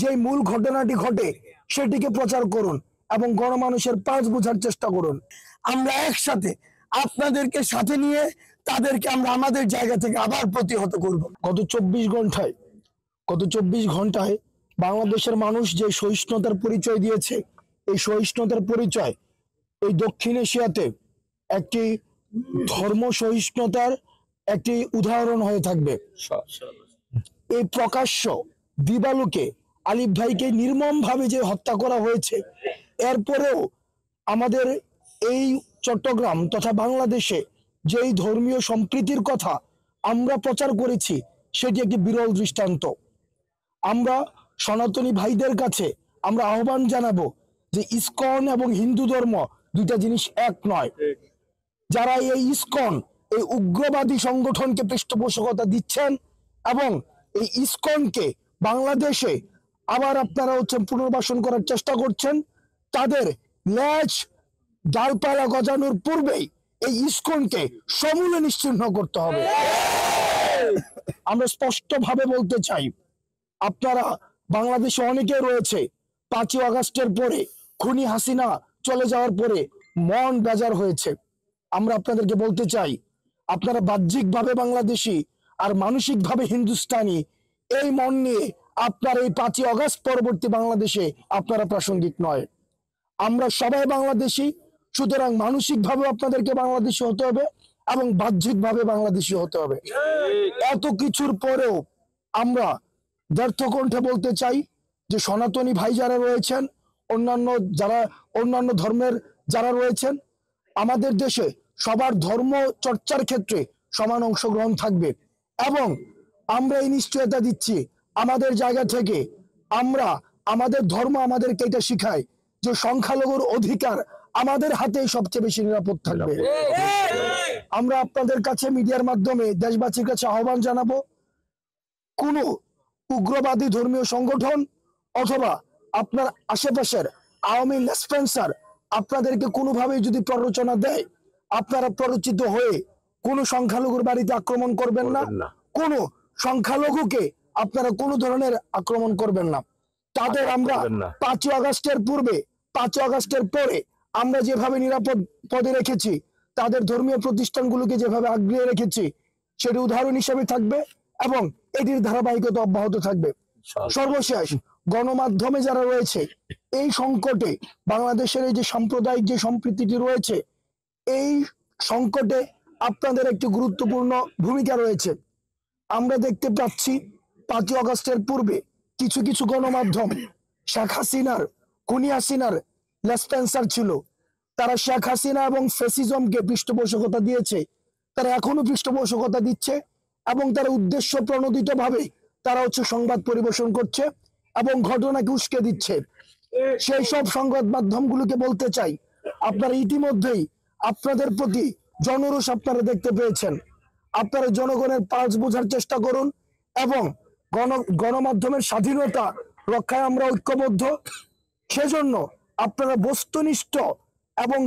যে মূল ঘটনাটি ঘটে সেটিকে প্রচার করুন এবং গণমানুষের পাঁচ বোঝার চেষ্টা করুন আমরা একসাথে আপনাদেরকে সাথে নিয়ে তাদেরকে আমরা আমাদের জায়গা থেকে আবার প্রতিহত করব গত চব্বিশ ঘন্টায় গত চব্বিশ ঘন্টায় বাংলাদেশের মানুষ যে সহিষ্ণুতার পরিচয় দিয়েছে এই সহিষ্ণুতার পরিচয় এই দক্ষিণ এশিয়াতে একটি ধর্ম সহিষ্ণুতার একটি উদাহরণ হয়ে থাকবে এই প্রকাশ্য দিবালুকে আলিফ ভাইকে নির্মম ভাবে যে হত্যা করা হয়েছে এরপরেও আমাদের এই চট্টগ্রাম তথা বাংলাদেশে যেই ধর্মীয় সম্প্রীতির কথা আমরা প্রচার করেছি সেটি একটি বিরল দৃষ্টান্ত আমরা সনাতনী ভাইদের কাছে আমরা আহ্বান জানাবো যে ইসকন এবং হিন্দু ধর্ম দুইটা জিনিস এক নয় যারা এই ইসকন এই উগ্রবাদী সংগঠনকে পৃষ্ঠপোষকতা দিচ্ছেন এবং এই ইসকনকে বাংলাদেশে আবার আপনারা হচ্ছে পুনর্বাসন করার চেষ্টা করছেন তাদের ম্যাচ ডালপালা গজানোর পূর্বেই এই ইস্কনকে সমূলে নিশ্চিহ্ন করতে হবে আমরা স্পষ্টভাবে বলতে চাই আপনারা বাংলাদেশে অনেকে রয়েছে পাঁচই আগস্টের পরে খুনি হাসিনা চলে যাওয়ার পরে মন বেজার হয়েছে আমরা আপনাদেরকে বলতে চাই আপনারা বাহ্যিকভাবে বাংলাদেশি আর মানসিকভাবে হিন্দুস্তানি এই মন নিয়ে আপনার এই পাঁচই অগাস্ট পরবর্তী বাংলাদেশে আপনারা প্রাসঙ্গিক নয় আমরা সবাই বাংলাদেশি সুতরাং মানসিকভাবে আপনাদেরকে বাংলাদেশি হতে হবে এবং বাহ্যিকভাবে বাংলাদেশি হতে হবে এত কিছুর পরেও আমরা কণ্ঠে বলতে চাই যে সনাতনী ভাই যারা রয়েছেন অন্যান্য যারা অন্যান্য ধর্মের যারা রয়েছেন আমাদের দেশে সবার ধর্ম চর্চার ক্ষেত্রে সমান অংশগ্রহণ থাকবে এবং আমরা এই নিশ্চয়তা দিচ্ছি আমাদের জায়গা থেকে আমরা আমাদের ধর্ম আমাদেরকে এটা শিখায় যে সংখ্যালঘুর অধিকার আমাদের হাতে সবচেয়ে বেশি নিরাপদ থাকবে আমরা আপনাদের কাছে মিডিয়ার মাধ্যমে দেশবাসীর কাছে আহ্বান জানাবো কোন উগ্রবাদী ধর্মীয় সংগঠন অথবা আপনার আশেপাশের আওয়ামী স্পেন্সার আপনাদেরকে কোনোভাবে যদি প্ররোচনা দেয় আপনারা প্ররোচিত হয়ে কোন সংখ্যালঘুর বাড়িতে আক্রমণ করবেন না কোনো সংখ্যালঘুকে আপনারা কোনো ধরনের আক্রমণ করবেন না তাদের আমরা পাঁচ আগস্টের পূর্বে পাঁচ আগস্টের পরে আমরা যেভাবে নিরাপদ পদে রেখেছি তাদের ধর্মীয় প্রতিষ্ঠানগুলোকে যেভাবে আগ্রিয়ে রেখেছি সেটি উদাহরণ হিসেবে থাকবে এবং এটির ধারাবাহিকতা অব্যাহত থাকবে সর্বশেষ গণমাধ্যমে যারা রয়েছে এই সংকটে বাংলাদেশের এই যে সাম্প্রদায়িক যে সম্প্রীতিটি রয়েছে এই সংকটে আপনাদের একটি গুরুত্বপূর্ণ ভূমিকা রয়েছে আমরা দেখতে পাচ্ছি পাঁচই অগস্টের পূর্বে কিছু কিছু গণমাধ্যম শেখ হাসিনার খুনি হাসিনার লেসপেন্সার ছিল তারা শেখ হাসিনা এবং ফেসিজমকে পৃষ্ঠপোষকতা দিয়েছে তারা এখনো পৃষ্ঠপোষকতা দিচ্ছে এবং তারা উদ্দেশ্য প্রণোদিতভাবে তারা হচ্ছে সংবাদ পরিবেশন করছে এবং ঘটনাকে উস্কে দিচ্ছে সেই সব সংবাদ মাধ্যমগুলোকে বলতে চাই আপনারা ইতিমধ্যেই আপনাদের প্রতি জনরোষ আপনারা দেখতে পেয়েছেন আপনারা জনগণের পাল্স বোঝার চেষ্টা করুন এবং গণ গণমাধ্যমের স্বাধীনতা রক্ষায় আমরা ঐক্যবদ্ধ সেজন্য আপনারা বস্তুনিষ্ঠ এবং